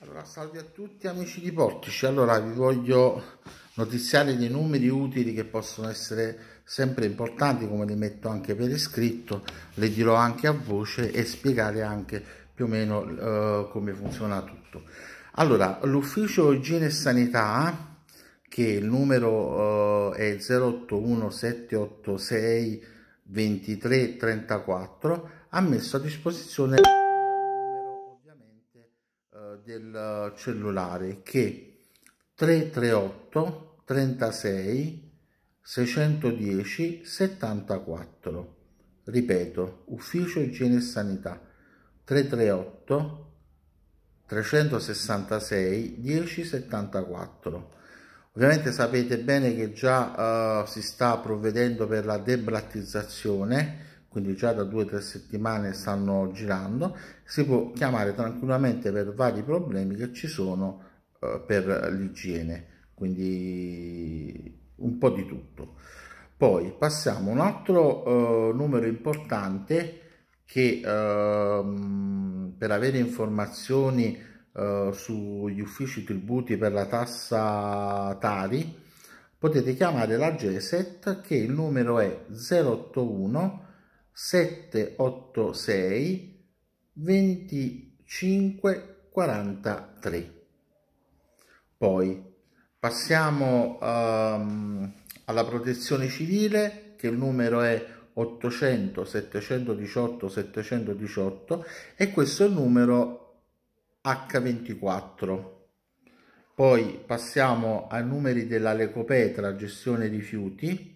Allora, salve a tutti amici di Portici. Allora, vi voglio notiziare dei numeri utili che possono essere sempre importanti, come li metto anche per iscritto, le dirò anche a voce e spiegare anche più o meno uh, come funziona tutto. Allora, l'ufficio igiene e sanità, che il numero uh, è 0817862334, ha messo a disposizione del eh, cellulare che 338 36 610 74 ripeto ufficio igiene e sanità 338 366 10 74 ovviamente sapete bene che già uh, si sta provvedendo per la deblattizzazione quindi già da due o tre settimane stanno girando, si può chiamare tranquillamente per vari problemi che ci sono eh, per l'igiene, quindi un po' di tutto. Poi passiamo a un altro eh, numero importante che eh, per avere informazioni eh, sugli uffici tributi per la tassa Tari potete chiamare la GESET che il numero è 081 786 2543. Poi passiamo um, alla protezione civile che il numero è 800 718 718 e questo è il numero H24. Poi passiamo ai numeri della Lecopetra, gestione rifiuti,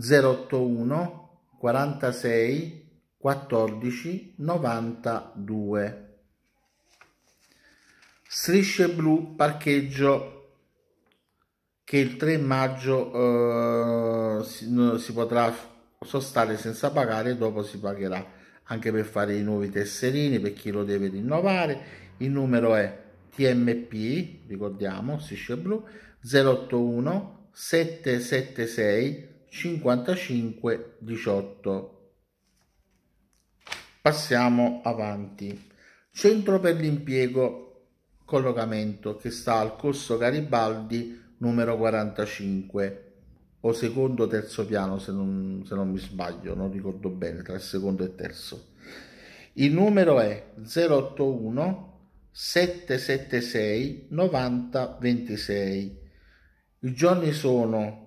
081 46 14 92 strisce blu parcheggio che il 3 maggio eh, si, si, potrà sostare senza pagare dopo si pagherà anche per fare i nuovi tesserini per chi lo deve rinnovare il numero è TMP ricordiamo strisce blu 081 776 55 18 passiamo avanti centro per l'impiego collocamento che sta al corso Garibaldi numero 45 o secondo terzo piano se non, se non mi sbaglio non ricordo bene tra il secondo e terzo il numero è 081 776 90 26 i giorni sono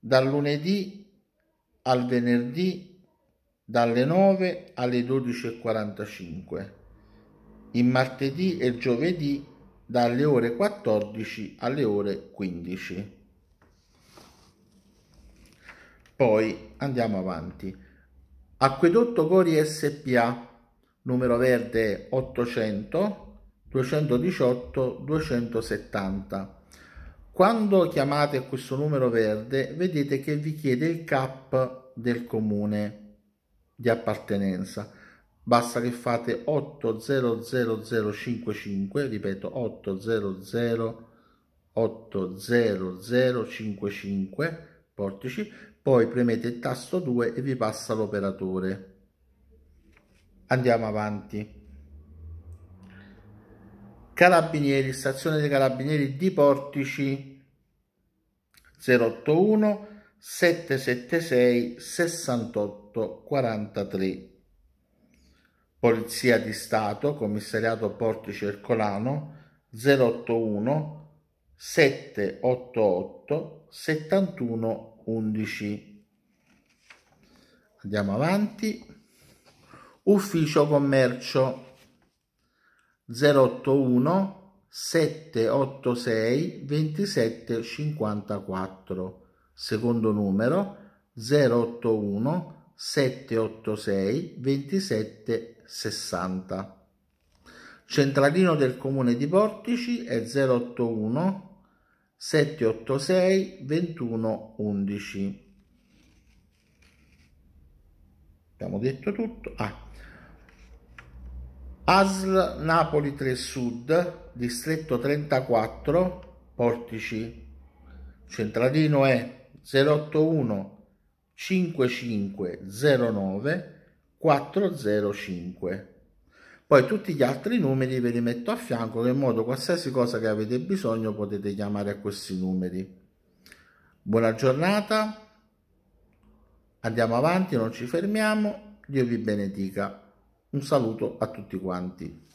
dal lunedì al venerdì dalle 9 alle 12.45, il martedì e il giovedì dalle ore 14 alle ore 15. Poi andiamo avanti. Acquedotto Gori SPA, numero verde 800 218 270 quando chiamate questo numero verde vedete che vi chiede il CAP del comune di appartenenza. Basta che fate 800055, ripeto 800055 portici, poi premete il tasto 2 e vi passa l'operatore. Andiamo avanti. Carabinieri, stazione dei Carabinieri di Portici 081 776 68 43. Polizia di Stato, commissariato Portici Ercolano 081 788 71 11. Andiamo avanti. Ufficio Commercio 081 786 2754 secondo numero 081 786 2760 centralino del comune di Portici è 081 786 2111 abbiamo detto tutto ah ASL Napoli 3 Sud, distretto 34, Portici. Centralino è 081 5509 405. Poi tutti gli altri numeri ve li metto a fianco in modo qualsiasi cosa che avete bisogno potete chiamare a questi numeri. Buona giornata, andiamo avanti, non ci fermiamo, Dio vi benedica. Un saluto a tutti quanti.